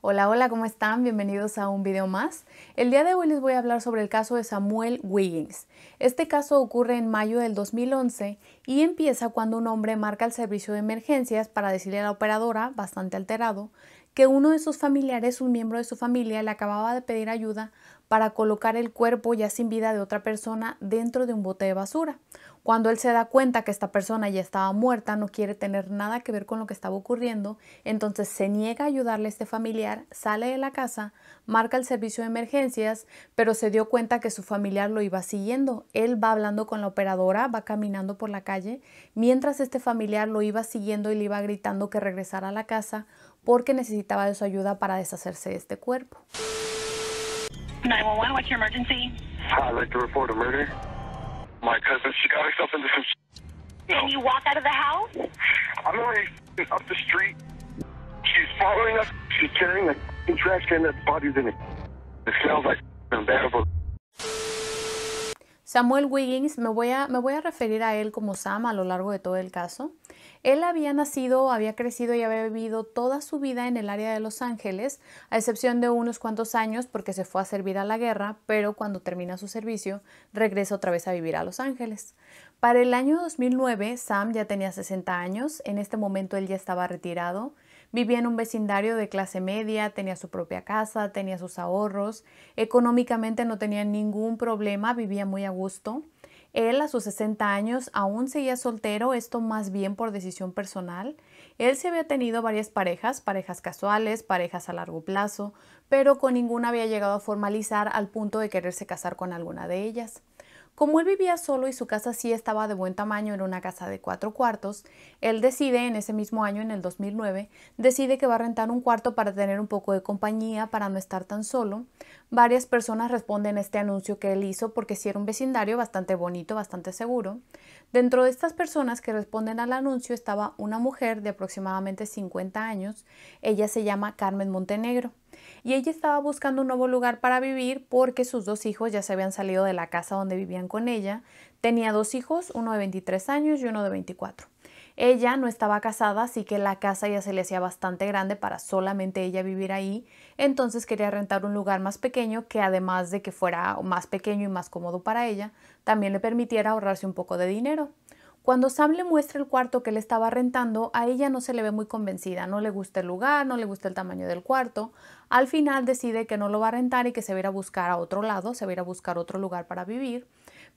Hola, hola, ¿cómo están? Bienvenidos a un video más. El día de hoy les voy a hablar sobre el caso de Samuel Wiggins. Este caso ocurre en mayo del 2011 y empieza cuando un hombre marca el servicio de emergencias para decirle a la operadora, bastante alterado, que uno de sus familiares, un miembro de su familia, le acababa de pedir ayuda para colocar el cuerpo ya sin vida de otra persona dentro de un bote de basura. Cuando él se da cuenta que esta persona ya estaba muerta, no quiere tener nada que ver con lo que estaba ocurriendo, entonces se niega a ayudarle a este familiar, sale de la casa, marca el servicio de emergencias, pero se dio cuenta que su familiar lo iba siguiendo. Él va hablando con la operadora, va caminando por la calle, mientras este familiar lo iba siguiendo y le iba gritando que regresara a la casa porque necesitaba de su ayuda para deshacerse de este cuerpo. 911, what's your emergency? I'd like to report a murder. My cousin, she got herself into some Can you walk out of the house? I'm already up the street. She's following us. She's carrying a trash can that body's in it. It smells like bad Samuel Wiggins, me voy, a, referir a él como Sam a lo largo de todo el caso. Él había nacido, había crecido y había vivido toda su vida en el área de Los Ángeles, a excepción de unos cuantos años porque se fue a servir a la guerra, pero cuando termina su servicio regresa otra vez a vivir a Los Ángeles. Para el año 2009, Sam ya tenía 60 años, en este momento él ya estaba retirado Vivía en un vecindario de clase media, tenía su propia casa, tenía sus ahorros, económicamente no tenía ningún problema, vivía muy a gusto. Él a sus 60 años aún seguía soltero, esto más bien por decisión personal. Él se había tenido varias parejas, parejas casuales, parejas a largo plazo, pero con ninguna había llegado a formalizar al punto de quererse casar con alguna de ellas. Como él vivía solo y su casa sí estaba de buen tamaño, era una casa de cuatro cuartos, él decide en ese mismo año, en el 2009, decide que va a rentar un cuarto para tener un poco de compañía, para no estar tan solo. Varias personas responden a este anuncio que él hizo porque sí era un vecindario bastante bonito, bastante seguro. Dentro de estas personas que responden al anuncio estaba una mujer de aproximadamente 50 años, ella se llama Carmen Montenegro y ella estaba buscando un nuevo lugar para vivir porque sus dos hijos ya se habían salido de la casa donde vivían con ella. Tenía dos hijos, uno de 23 años y uno de 24. Ella no estaba casada, así que la casa ya se le hacía bastante grande para solamente ella vivir ahí, entonces quería rentar un lugar más pequeño que además de que fuera más pequeño y más cómodo para ella, también le permitiera ahorrarse un poco de dinero. Cuando Sam le muestra el cuarto que le estaba rentando, a ella no se le ve muy convencida, no le gusta el lugar, no le gusta el tamaño del cuarto. Al final decide que no lo va a rentar y que se va a ir a buscar a otro lado, se va a ir a buscar otro lugar para vivir.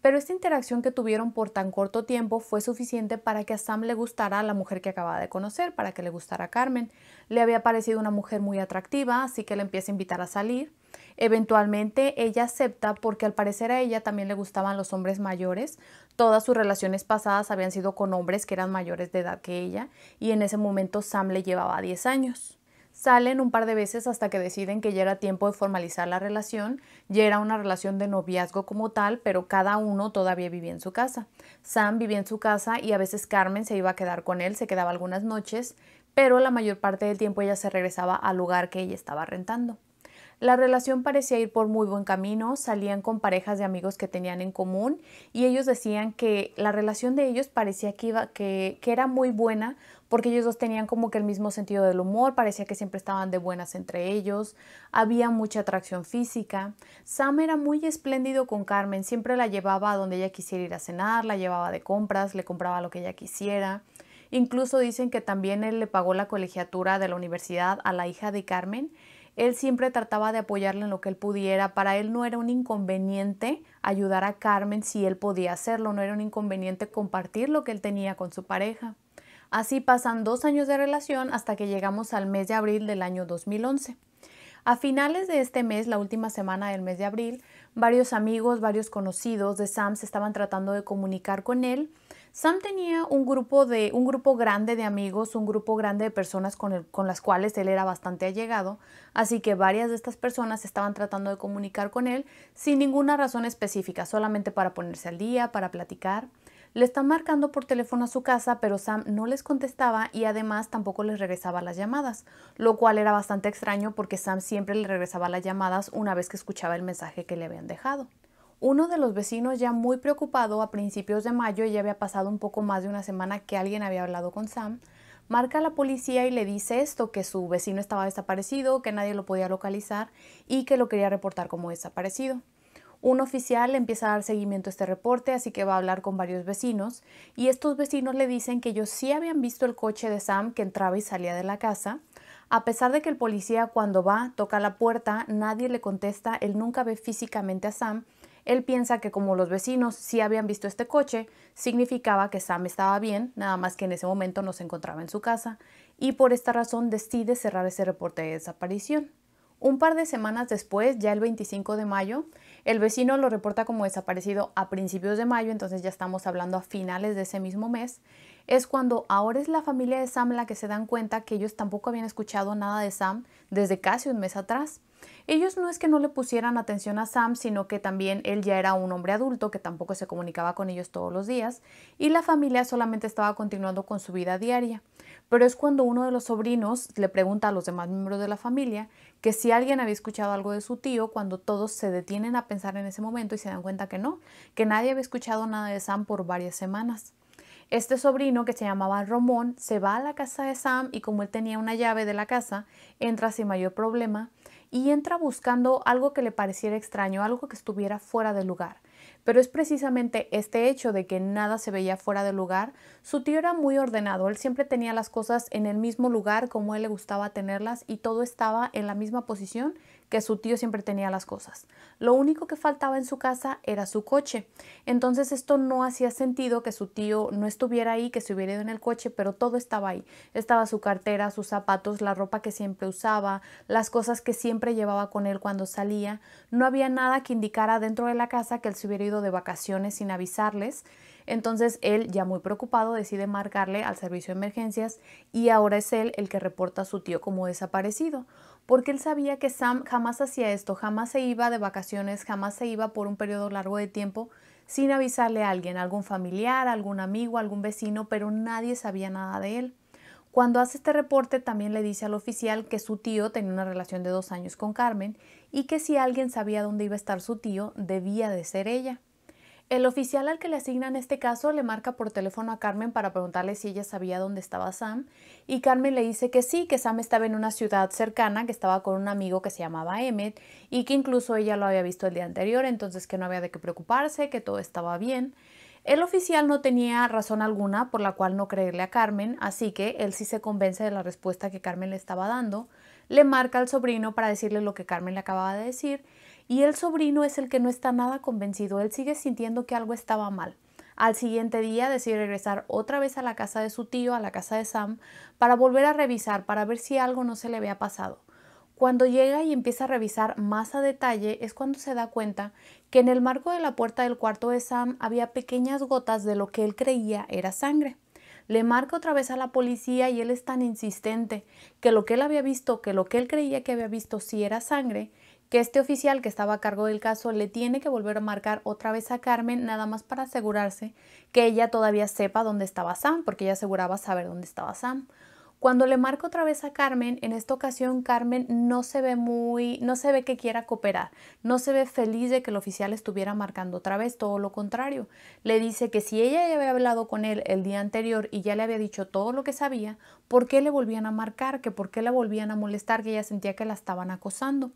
Pero esta interacción que tuvieron por tan corto tiempo fue suficiente para que a Sam le gustara la mujer que acababa de conocer, para que le gustara Carmen. Le había parecido una mujer muy atractiva, así que le empieza a invitar a salir. Eventualmente ella acepta porque al parecer a ella también le gustaban los hombres mayores. Todas sus relaciones pasadas habían sido con hombres que eran mayores de edad que ella y en ese momento Sam le llevaba 10 años. Salen un par de veces hasta que deciden que ya era tiempo de formalizar la relación, ya era una relación de noviazgo como tal, pero cada uno todavía vivía en su casa. Sam vivía en su casa y a veces Carmen se iba a quedar con él, se quedaba algunas noches, pero la mayor parte del tiempo ella se regresaba al lugar que ella estaba rentando. La relación parecía ir por muy buen camino, salían con parejas de amigos que tenían en común y ellos decían que la relación de ellos parecía que, iba, que, era muy buena porque ellos dos tenían como que el mismo sentido del humor, parecía que siempre estaban de buenas entre ellos, había mucha atracción física. Sam era muy espléndido con Carmen, siempre la llevaba a donde ella quisiera ir a cenar, la llevaba de compras, le compraba lo que ella quisiera. Incluso dicen que también él le pagó la colegiatura de la universidad a la hija de Carmen él siempre trataba de apoyarle en lo que él pudiera. Para él no era un inconveniente ayudar a Carmen si él podía hacerlo, no era un inconveniente compartir lo que él tenía con su pareja. Así pasan dos años de relación hasta que llegamos al mes de abril del año 2011. A finales de este mes, la última semana del mes de abril, varios amigos, varios conocidos de Sam se estaban tratando de comunicar con él Sam tenía un grupo, de, un grupo grande de amigos, un grupo grande de personas con, con las cuales él era bastante allegado, así que varias de estas personas estaban tratando de comunicar con él sin ninguna razón específica, solamente para ponerse al día, para platicar. Le están marcando por teléfono a su casa, pero Sam no les contestaba y además tampoco les regresaba las llamadas, lo cual era bastante extraño porque Sam siempre le regresaba las llamadas una vez que escuchaba el mensaje que le habían dejado. Uno de los vecinos ya muy preocupado a principios de mayo, ya había pasado un poco más de una semana que alguien había hablado con Sam, marca a la policía y le dice esto, que su vecino estaba desaparecido, que nadie lo podía localizar y que lo quería reportar como desaparecido. Un oficial empieza a dar seguimiento a este reporte, así que va a hablar con varios vecinos y estos vecinos le dicen que ellos sí habían visto el coche de Sam que entraba y salía de la casa. A pesar de que el policía cuando va toca la puerta, nadie le contesta, él nunca ve físicamente a Sam él piensa que como los vecinos sí habían visto este coche, significaba que Sam estaba bien, nada más que en ese momento no se encontraba en su casa, y por esta razón decide cerrar ese reporte de desaparición. Un par de semanas después, ya el 25 de mayo, el vecino lo reporta como desaparecido a principios de mayo, entonces ya estamos hablando a finales de ese mismo mes. Es cuando ahora es la familia de Sam la que se dan cuenta que ellos tampoco habían escuchado nada de Sam desde casi un mes atrás. Ellos no es que no le pusieran atención a Sam, sino que también él ya era un hombre adulto que tampoco se comunicaba con ellos todos los días y la familia solamente estaba continuando con su vida diaria. Pero es cuando uno de los sobrinos le pregunta a los demás miembros de la familia que si alguien había escuchado algo de su tío cuando todos se detienen a pensar en ese momento y se dan cuenta que no, que nadie había escuchado nada de Sam por varias semanas. Este sobrino que se llamaba Romón se va a la casa de Sam y como él tenía una llave de la casa, entra sin mayor problema y entra buscando algo que le pareciera extraño, algo que estuviera fuera de lugar. Pero es precisamente este hecho de que nada se veía fuera de lugar. Su tío era muy ordenado, él siempre tenía las cosas en el mismo lugar como él le gustaba tenerlas y todo estaba en la misma posición que su tío siempre tenía las cosas. Lo único que faltaba en su casa era su coche. Entonces esto no hacía sentido que su tío no estuviera ahí, que se hubiera ido en el coche, pero todo estaba ahí. Estaba su cartera, sus zapatos, la ropa que siempre usaba, las cosas que siempre llevaba con él cuando salía. No había nada que indicara dentro de la casa que él se hubiera ido de vacaciones sin avisarles. Entonces él, ya muy preocupado, decide marcarle al servicio de emergencias y ahora es él el que reporta a su tío como desaparecido porque él sabía que Sam jamás hacía esto, jamás se iba de vacaciones, jamás se iba por un periodo largo de tiempo sin avisarle a alguien, algún familiar, algún amigo, algún vecino, pero nadie sabía nada de él. Cuando hace este reporte también le dice al oficial que su tío tenía una relación de dos años con Carmen y que si alguien sabía dónde iba a estar su tío, debía de ser ella. El oficial al que le asignan este caso le marca por teléfono a Carmen para preguntarle si ella sabía dónde estaba Sam y Carmen le dice que sí, que Sam estaba en una ciudad cercana, que estaba con un amigo que se llamaba Emmet y que incluso ella lo había visto el día anterior, entonces que no había de qué preocuparse, que todo estaba bien. El oficial no tenía razón alguna por la cual no creerle a Carmen, así que él sí se convence de la respuesta que Carmen le estaba dando, le marca al sobrino para decirle lo que Carmen le acababa de decir y el sobrino es el que no está nada convencido, él sigue sintiendo que algo estaba mal. Al siguiente día decide regresar otra vez a la casa de su tío, a la casa de Sam, para volver a revisar, para ver si algo no se le había pasado. Cuando llega y empieza a revisar más a detalle es cuando se da cuenta que en el marco de la puerta del cuarto de Sam había pequeñas gotas de lo que él creía era sangre. Le marca otra vez a la policía y él es tan insistente que lo que él había visto, que lo que él creía que había visto sí era sangre, que este oficial que estaba a cargo del caso le tiene que volver a marcar otra vez a Carmen nada más para asegurarse que ella todavía sepa dónde estaba Sam, porque ella aseguraba saber dónde estaba Sam. Cuando le marca otra vez a Carmen, en esta ocasión Carmen no se ve muy, no se ve que quiera cooperar, no se ve feliz de que el oficial estuviera marcando otra vez, todo lo contrario. Le dice que si ella ya había hablado con él el día anterior y ya le había dicho todo lo que sabía, ¿por qué le volvían a marcar? Que por qué la volvían a molestar, que ella sentía que la estaban acosando.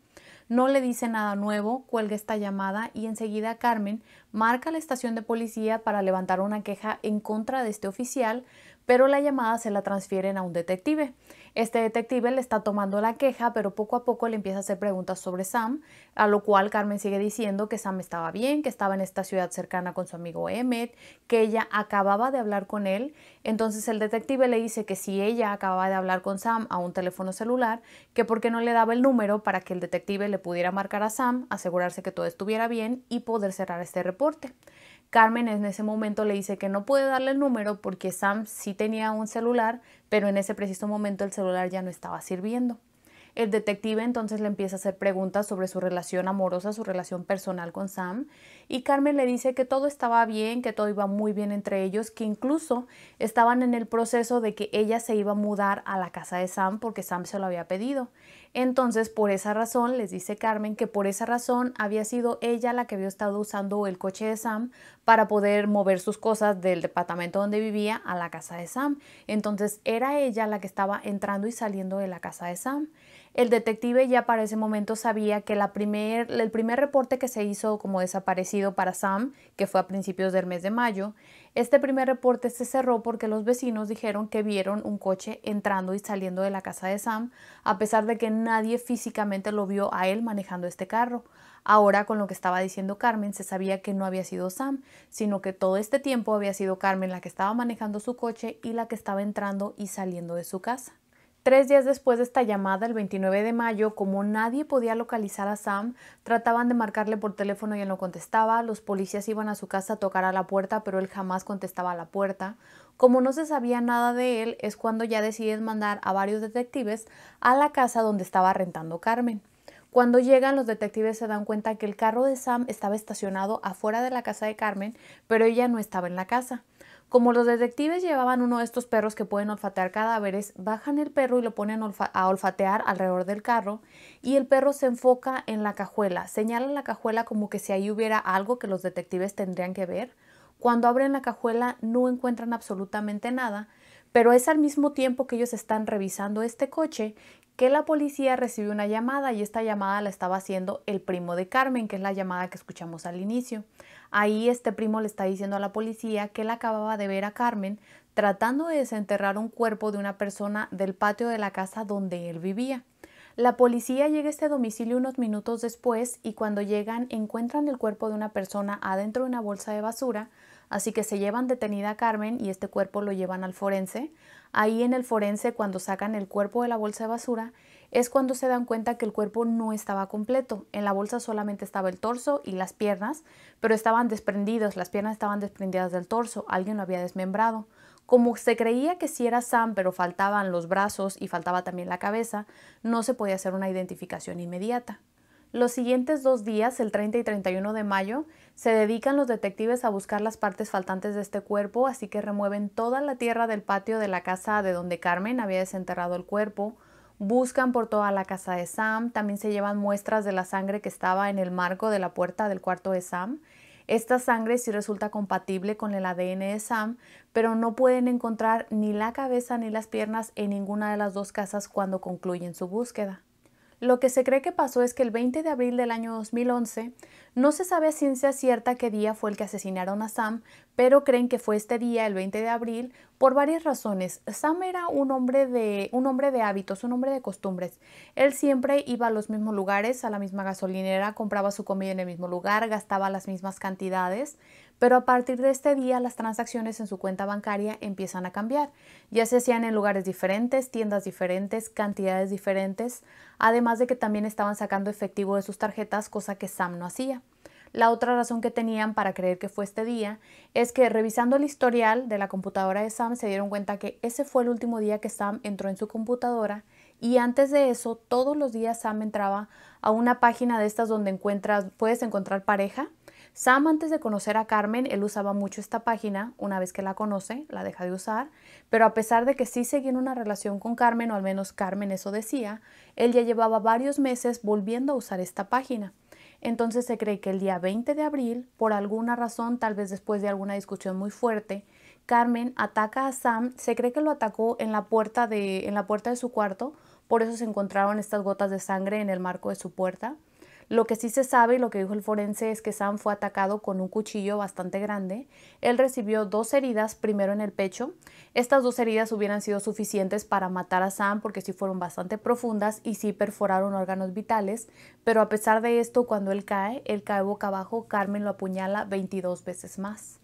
No le dice nada nuevo, cuelga esta llamada y enseguida Carmen marca la estación de policía para levantar una queja en contra de este oficial, pero la llamada se la transfieren a un detective. Este detective le está tomando la queja, pero poco a poco le empieza a hacer preguntas sobre Sam, a lo cual Carmen sigue diciendo que Sam estaba bien, que estaba en esta ciudad cercana con su amigo Emmett, que ella acababa de hablar con él. Entonces el detective le dice que si ella acababa de hablar con Sam a un teléfono celular, que por qué no le daba el número para que el detective le pudiera marcar a Sam, asegurarse que todo estuviera bien y poder cerrar este reporte. Carmen en ese momento le dice que no puede darle el número porque Sam sí tenía un celular, pero en ese preciso momento el celular ya no estaba sirviendo. El detective entonces le empieza a hacer preguntas sobre su relación amorosa, su relación personal con Sam, y Carmen le dice que todo estaba bien, que todo iba muy bien entre ellos, que incluso estaban en el proceso de que ella se iba a mudar a la casa de Sam porque Sam se lo había pedido. Entonces, por esa razón, les dice Carmen que por esa razón había sido ella la que había estado usando el coche de Sam para poder mover sus cosas del departamento donde vivía a la casa de Sam. Entonces, era ella la que estaba entrando y saliendo de la casa de Sam. El detective ya para ese momento sabía que el primer reporte que se hizo como desaparecido para Sam, que fue a principios del mes de mayo, este primer reporte se cerró porque los vecinos dijeron que vieron un coche entrando y saliendo de la casa de Sam, a pesar de que nadie físicamente lo vio a él manejando este carro. Ahora, con lo que estaba diciendo Carmen, se sabía que no había sido Sam, sino que todo este tiempo había sido Carmen la que estaba manejando su coche y la que estaba entrando y saliendo de su casa. Tres días después de esta llamada, el 29 de mayo, como nadie podía localizar a Sam, trataban de marcarle por teléfono y él no contestaba, los policías iban a su casa a tocar a la puerta, pero él jamás contestaba a la puerta. Como no se sabía nada de él, es cuando ya deciden mandar a varios detectives a la casa donde estaba rentando Carmen. Cuando llegan, los detectives se dan cuenta que el carro de Sam estaba estacionado afuera de la casa de Carmen, pero ella no estaba en la casa. Como los detectives llevaban uno de estos perros que pueden olfatear cadáveres, bajan el perro y lo ponen a olfatear alrededor del carro y el perro se enfoca en la cajuela, señala la cajuela como que si ahí hubiera algo que los detectives tendrían que ver. Cuando abren la cajuela no encuentran absolutamente nada, pero es al mismo tiempo que ellos están revisando este coche que la policía recibió una llamada y esta llamada la estaba haciendo el primo de Carmen, que es la llamada que escuchamos al inicio. Ahí este primo le está diciendo a la policía que él acababa de ver a Carmen tratando de desenterrar un cuerpo de una persona del patio de la casa donde él vivía. La policía llega a este domicilio unos minutos después y cuando llegan encuentran el cuerpo de una persona adentro de una bolsa de basura, así que se llevan detenida a Carmen y este cuerpo lo llevan al forense. Ahí en el forense cuando sacan el cuerpo de la bolsa de basura es cuando se dan cuenta que el cuerpo no estaba completo. En la bolsa solamente estaba el torso y las piernas, pero estaban desprendidos, las piernas estaban desprendidas del torso, alguien lo había desmembrado. Como se creía que sí era Sam, pero faltaban los brazos y faltaba también la cabeza, no se podía hacer una identificación inmediata. Los siguientes dos días, el 30 y 31 de mayo, se dedican los detectives a buscar las partes faltantes de este cuerpo, así que remueven toda la tierra del patio de la casa de donde Carmen había desenterrado el cuerpo, Buscan por toda la casa de Sam, también se llevan muestras de la sangre que estaba en el marco de la puerta del cuarto de Sam. Esta sangre sí resulta compatible con el ADN de Sam, pero no pueden encontrar ni la cabeza ni las piernas en ninguna de las dos casas cuando concluyen su búsqueda. Lo que se cree que pasó es que el 20 de abril del año 2011, no se sabe a ciencia cierta qué día fue el que asesinaron a Sam, pero creen que fue este día, el 20 de abril, por varias razones. Sam era un hombre de, un hombre de hábitos, un hombre de costumbres. Él siempre iba a los mismos lugares, a la misma gasolinera, compraba su comida en el mismo lugar, gastaba las mismas cantidades. Pero a partir de este día las transacciones en su cuenta bancaria empiezan a cambiar, ya se hacían en lugares diferentes, tiendas diferentes, cantidades diferentes, además de que también estaban sacando efectivo de sus tarjetas, cosa que Sam no hacía. La otra razón que tenían para creer que fue este día es que revisando el historial de la computadora de Sam se dieron cuenta que ese fue el último día que Sam entró en su computadora y antes de eso todos los días Sam entraba a una página de estas donde encuentras puedes encontrar pareja Sam antes de conocer a Carmen, él usaba mucho esta página, una vez que la conoce, la deja de usar, pero a pesar de que sí seguía en una relación con Carmen, o al menos Carmen eso decía, él ya llevaba varios meses volviendo a usar esta página. Entonces se cree que el día 20 de abril, por alguna razón, tal vez después de alguna discusión muy fuerte, Carmen ataca a Sam, se cree que lo atacó en la puerta de, en la puerta de su cuarto, por eso se encontraron estas gotas de sangre en el marco de su puerta. Lo que sí se sabe y lo que dijo el forense es que Sam fue atacado con un cuchillo bastante grande. Él recibió dos heridas, primero en el pecho. Estas dos heridas hubieran sido suficientes para matar a Sam porque sí fueron bastante profundas y sí perforaron órganos vitales, pero a pesar de esto, cuando él cae, él cae boca abajo, Carmen lo apuñala 22 veces más.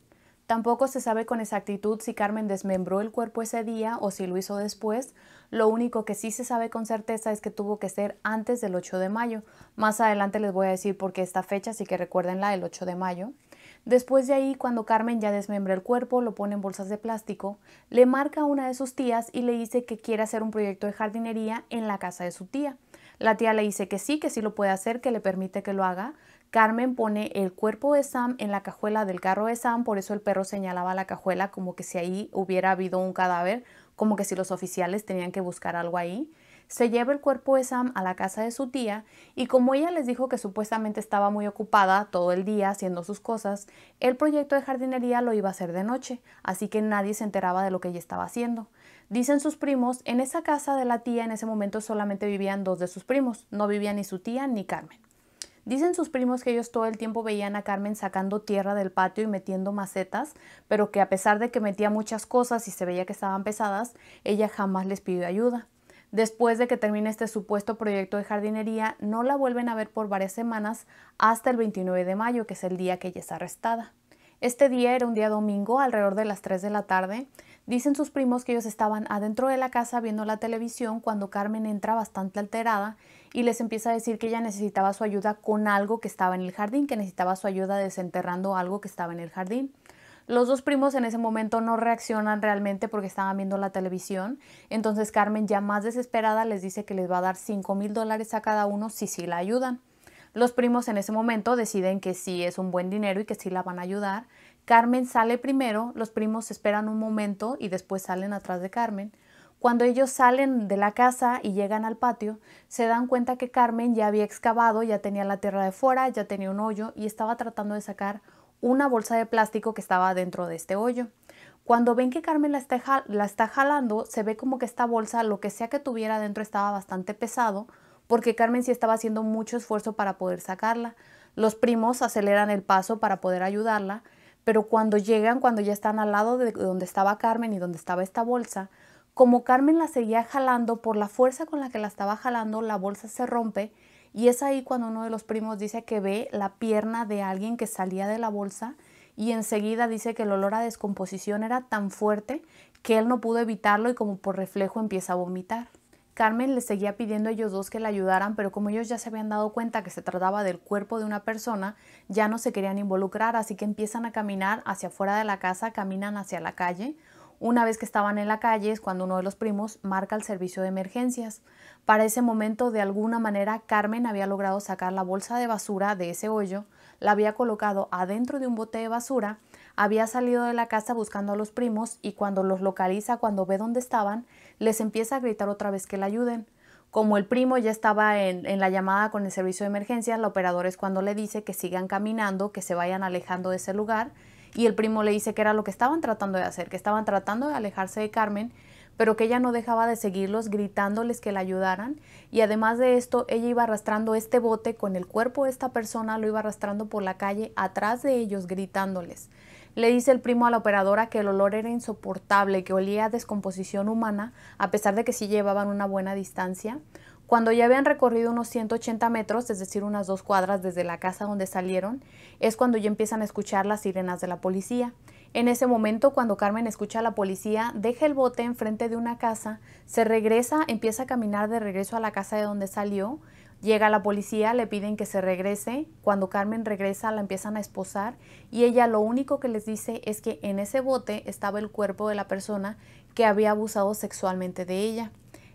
Tampoco se sabe con exactitud si Carmen desmembró el cuerpo ese día o si lo hizo después. Lo único que sí se sabe con certeza es que tuvo que ser antes del 8 de mayo. Más adelante les voy a decir por qué esta fecha, así que recuérdenla, el 8 de mayo. Después de ahí, cuando Carmen ya desmembra el cuerpo, lo pone en bolsas de plástico, le marca a una de sus tías y le dice que quiere hacer un proyecto de jardinería en la casa de su tía. La tía le dice que sí, que sí lo puede hacer, que le permite que lo haga, Carmen pone el cuerpo de Sam en la cajuela del carro de Sam, por eso el perro señalaba la cajuela como que si ahí hubiera habido un cadáver, como que si los oficiales tenían que buscar algo ahí. Se lleva el cuerpo de Sam a la casa de su tía y como ella les dijo que supuestamente estaba muy ocupada todo el día haciendo sus cosas, el proyecto de jardinería lo iba a hacer de noche, así que nadie se enteraba de lo que ella estaba haciendo. Dicen sus primos, en esa casa de la tía en ese momento solamente vivían dos de sus primos, no vivía ni su tía ni Carmen. Dicen sus primos que ellos todo el tiempo veían a Carmen sacando tierra del patio y metiendo macetas, pero que a pesar de que metía muchas cosas y se veía que estaban pesadas, ella jamás les pidió ayuda. Después de que termine este supuesto proyecto de jardinería, no la vuelven a ver por varias semanas hasta el 29 de mayo, que es el día que ella es arrestada. Este día era un día domingo, alrededor de las 3 de la tarde. Dicen sus primos que ellos estaban adentro de la casa viendo la televisión cuando Carmen entra bastante alterada y les empieza a decir que ella necesitaba su ayuda con algo que estaba en el jardín, que necesitaba su ayuda desenterrando algo que estaba en el jardín. Los dos primos en ese momento no reaccionan realmente porque estaban viendo la televisión. Entonces Carmen ya más desesperada les dice que les va a dar 5 mil dólares a cada uno si sí la ayudan. Los primos en ese momento deciden que sí es un buen dinero y que sí la van a ayudar. Carmen sale primero, los primos esperan un momento y después salen atrás de Carmen. Cuando ellos salen de la casa y llegan al patio, se dan cuenta que Carmen ya había excavado, ya tenía la tierra de fuera, ya tenía un hoyo y estaba tratando de sacar una bolsa de plástico que estaba dentro de este hoyo. Cuando ven que Carmen la está, la está jalando, se ve como que esta bolsa, lo que sea que tuviera dentro, estaba bastante pesado, porque Carmen sí estaba haciendo mucho esfuerzo para poder sacarla. Los primos aceleran el paso para poder ayudarla, pero cuando llegan, cuando ya están al lado de donde estaba Carmen y donde estaba esta bolsa, como Carmen la seguía jalando, por la fuerza con la que la estaba jalando, la bolsa se rompe y es ahí cuando uno de los primos dice que ve la pierna de alguien que salía de la bolsa y enseguida dice que el olor a descomposición era tan fuerte que él no pudo evitarlo y como por reflejo empieza a vomitar. Carmen les seguía pidiendo a ellos dos que le ayudaran, pero como ellos ya se habían dado cuenta que se trataba del cuerpo de una persona, ya no se querían involucrar, así que empiezan a caminar hacia afuera de la casa, caminan hacia la calle. Una vez que estaban en la calle es cuando uno de los primos marca el servicio de emergencias. Para ese momento, de alguna manera, Carmen había logrado sacar la bolsa de basura de ese hoyo, la había colocado adentro de un bote de basura había salido de la casa buscando a los primos y cuando los localiza, cuando ve dónde estaban, les empieza a gritar otra vez que la ayuden. Como el primo ya estaba en, la llamada con el servicio de emergencias, la operadora es cuando le dice que sigan caminando, que se vayan alejando de ese lugar y el primo le dice que era lo que estaban tratando de hacer, que estaban tratando de alejarse de Carmen pero que ella no dejaba de seguirlos gritándoles que la ayudaran y además de esto ella iba arrastrando este bote con el cuerpo de esta persona, lo iba arrastrando por la calle atrás de ellos gritándoles. Le dice el primo a la operadora que el olor era insoportable, que olía a descomposición humana, a pesar de que sí llevaban una buena distancia. Cuando ya habían recorrido unos 180 metros, es decir, unas dos cuadras desde la casa donde salieron, es cuando ya empiezan a escuchar las sirenas de la policía. En ese momento, cuando Carmen escucha a la policía, deja el bote enfrente de una casa, se regresa, empieza a caminar de regreso a la casa de donde salió, Llega la policía, le piden que se regrese. Cuando Carmen regresa, la empiezan a esposar y ella lo único que les dice es que en ese bote estaba el cuerpo de la persona que había abusado sexualmente de ella.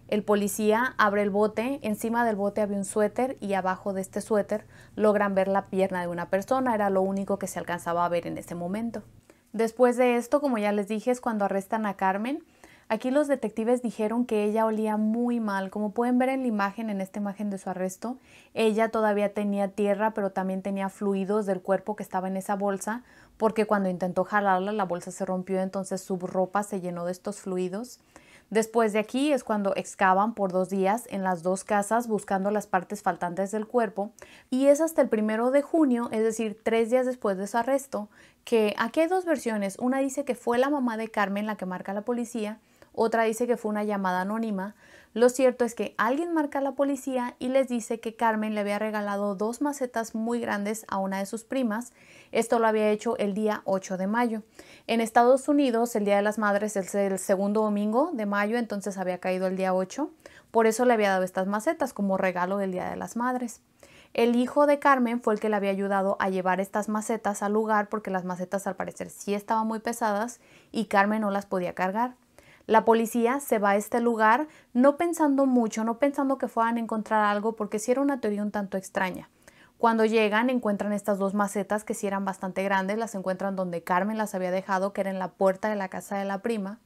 El policía abre el bote, encima del bote había un suéter y abajo de este suéter logran ver la pierna de una persona, era lo único que se alcanzaba a ver en ese momento. Después de esto, como ya les dije, es cuando arrestan a Carmen Aquí los detectives dijeron que ella olía muy mal. Como pueden ver en la imagen, en esta imagen de su arresto, ella todavía tenía tierra, pero también tenía fluidos del cuerpo que estaba en esa bolsa, porque cuando intentó jalarla, la bolsa se rompió, entonces su ropa se llenó de estos fluidos. Después de aquí es cuando excavan por dos días en las dos casas buscando las partes faltantes del cuerpo y es hasta el primero de junio, es decir, tres días después de su arresto, que aquí hay dos versiones. Una dice que fue la mamá de Carmen la que marca la policía otra dice que fue una llamada anónima. Lo cierto es que alguien marca a la policía y les dice que Carmen le había regalado dos macetas muy grandes a una de sus primas. Esto lo había hecho el día 8 de mayo. En Estados Unidos el Día de las Madres es el segundo domingo de mayo, entonces había caído el día 8. Por eso le había dado estas macetas como regalo del Día de las Madres. El hijo de Carmen fue el que le había ayudado a llevar estas macetas al lugar porque las macetas al parecer sí estaban muy pesadas y Carmen no las podía cargar. La policía se va a este lugar no pensando mucho, no pensando que fueran a encontrar algo, porque si era una teoría un tanto extraña. Cuando llegan encuentran estas dos macetas que si eran bastante grandes, las encuentran donde Carmen las había dejado, que era en la puerta de la casa de la prima.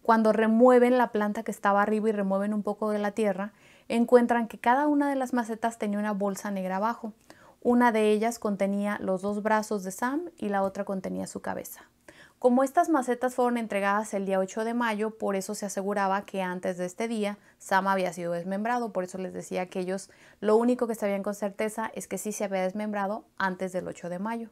Cuando remueven la planta que estaba arriba y remueven un poco de la tierra, encuentran que cada una de las macetas tenía una bolsa negra abajo. Una de ellas contenía los dos brazos de Sam y la otra contenía su cabeza. Como estas macetas fueron entregadas el día 8 de mayo, por eso se aseguraba que antes de este día Sam había sido desmembrado, por eso les decía que ellos lo único que sabían con certeza es que sí se había desmembrado antes del 8 de mayo.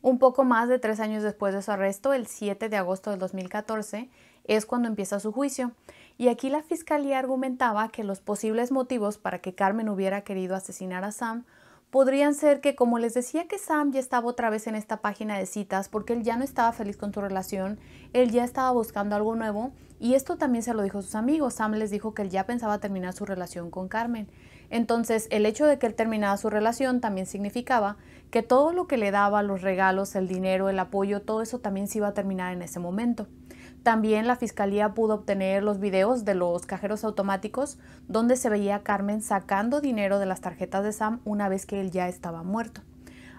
Un poco más de tres años después de su arresto, el 7 de agosto del 2014, es cuando empieza su juicio. Y aquí la fiscalía argumentaba que los posibles motivos para que Carmen hubiera querido asesinar a Sam podrían ser que, como les decía, que Sam ya estaba otra vez en esta página de citas porque él ya no estaba feliz con su relación, él ya estaba buscando algo nuevo y esto también se lo dijo a sus amigos. Sam les dijo que él ya pensaba terminar su relación con Carmen. Entonces, el hecho de que él terminara su relación también significaba que todo lo que le daba, los regalos, el dinero, el apoyo, todo eso también se iba a terminar en ese momento. También la fiscalía pudo obtener los videos de los cajeros automáticos donde se veía a Carmen sacando dinero de las tarjetas de Sam una vez que él ya estaba muerto.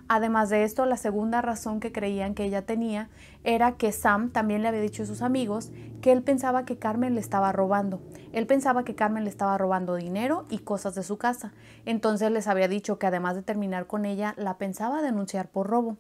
Además de esto, la segunda razón que creían que ella tenía era que Sam también le había dicho a sus amigos que él pensaba que Carmen le estaba robando. Él pensaba que Carmen le estaba robando dinero y cosas de su casa. Entonces les había dicho que además de terminar con ella, la pensaba denunciar por robo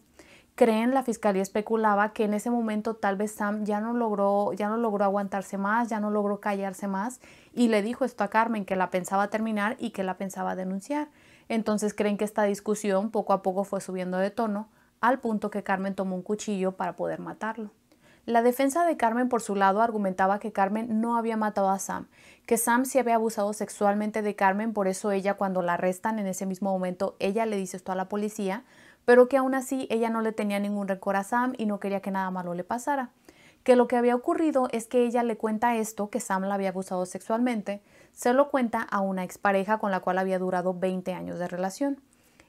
creen, la fiscalía especulaba que en ese momento tal vez Sam ya no logró, ya no logró aguantarse más, ya no logró callarse más y le dijo esto a Carmen que la pensaba terminar y que la pensaba denunciar. Entonces creen que esta discusión poco a poco fue subiendo de tono al punto que Carmen tomó un cuchillo para poder matarlo. La defensa de Carmen por su lado argumentaba que Carmen no había matado a Sam, que Sam se había abusado sexualmente de Carmen, por eso ella cuando la arrestan en ese mismo momento, ella le dice esto a la policía, pero que aún así ella no le tenía ningún récord a Sam y no quería que nada malo le pasara. Que lo que había ocurrido es que ella le cuenta esto, que Sam la había abusado sexualmente, se lo cuenta a una expareja con la cual había durado 20 años de relación.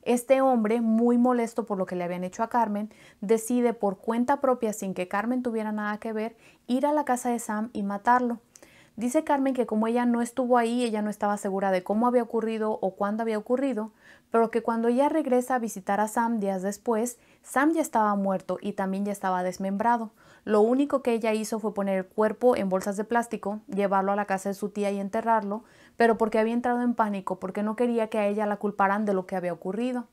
Este hombre, muy molesto por lo que le habían hecho a Carmen, decide por cuenta propia, sin que Carmen tuviera nada que ver, ir a la casa de Sam y matarlo. Dice Carmen que como ella no estuvo ahí, ella no estaba segura de cómo había ocurrido o cuándo había ocurrido, pero que cuando ella regresa a visitar a Sam días después, Sam ya estaba muerto y también ya estaba desmembrado. Lo único que ella hizo fue poner el cuerpo en bolsas de plástico, llevarlo a la casa de su tía y enterrarlo, pero porque había entrado en pánico, porque no quería que a ella la culparan de lo que había ocurrido.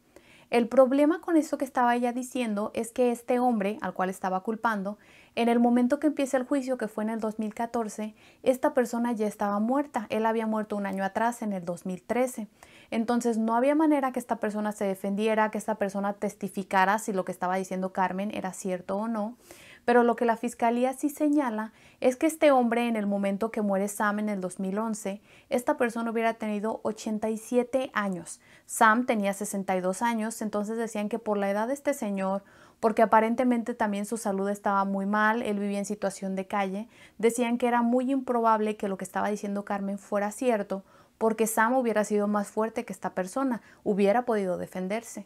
El problema con eso que estaba ella diciendo es que este hombre, al cual estaba culpando, en el momento que empieza el juicio, que fue en el 2014, esta persona ya estaba muerta. Él había muerto un año atrás, en el 2013. Entonces no había manera que esta persona se defendiera, que esta persona testificara si lo que estaba diciendo Carmen era cierto o no. Pero lo que la fiscalía sí señala es que este hombre en el momento que muere Sam en el 2011, esta persona hubiera tenido 87 años. Sam tenía 62 años, entonces decían que por la edad de este señor, porque aparentemente también su salud estaba muy mal, él vivía en situación de calle, decían que era muy improbable que lo que estaba diciendo Carmen fuera cierto, porque Sam hubiera sido más fuerte que esta persona, hubiera podido defenderse.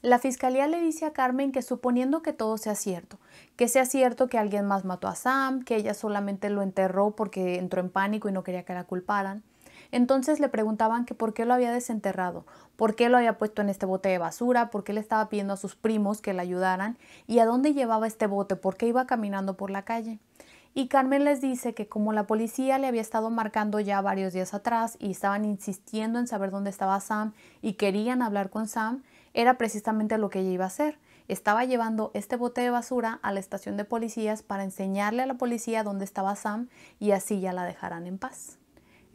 La fiscalía le dice a Carmen que suponiendo que todo sea cierto, que sea cierto que alguien más mató a Sam, que ella solamente lo enterró porque entró en pánico y no quería que la culparan, entonces le preguntaban que por qué lo había desenterrado, por qué lo había puesto en este bote de basura, por qué le estaba pidiendo a sus primos que le ayudaran y a dónde llevaba este bote, por qué iba caminando por la calle. Y Carmen les dice que como la policía le había estado marcando ya varios días atrás y estaban insistiendo en saber dónde estaba Sam y querían hablar con Sam, era precisamente lo que ella iba a hacer. Estaba llevando este bote de basura a la estación de policías para enseñarle a la policía dónde estaba Sam y así ya la dejarán en paz.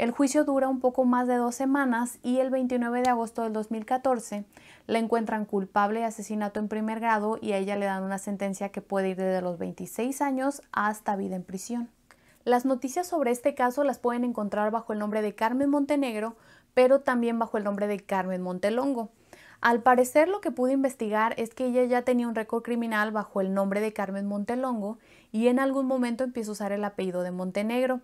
El juicio dura un poco más de dos semanas y el 29 de agosto del 2014 la encuentran culpable de asesinato en primer grado y a ella le dan una sentencia que puede ir desde los 26 años hasta vida en prisión. Las noticias sobre este caso las pueden encontrar bajo el nombre de Carmen Montenegro, pero también bajo el nombre de Carmen Montelongo. Al parecer lo que pude investigar es que ella ya tenía un récord criminal bajo el nombre de Carmen Montelongo y en algún momento empieza a usar el apellido de Montenegro.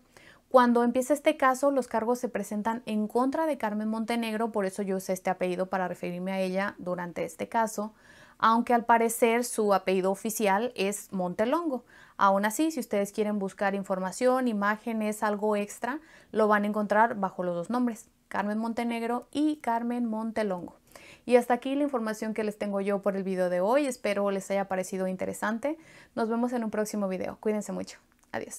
Cuando empieza este caso, los cargos se presentan en contra de Carmen Montenegro, por eso yo usé este apellido para referirme a ella durante este caso, aunque al parecer su apellido oficial es Montelongo. Aún así, si ustedes quieren buscar información, imágenes, algo extra, lo van a encontrar bajo los dos nombres, Carmen Montenegro y Carmen Montelongo. Y hasta aquí la información que les tengo yo por el video de hoy. Espero les haya parecido interesante. Nos vemos en un próximo video. Cuídense mucho. Adiós.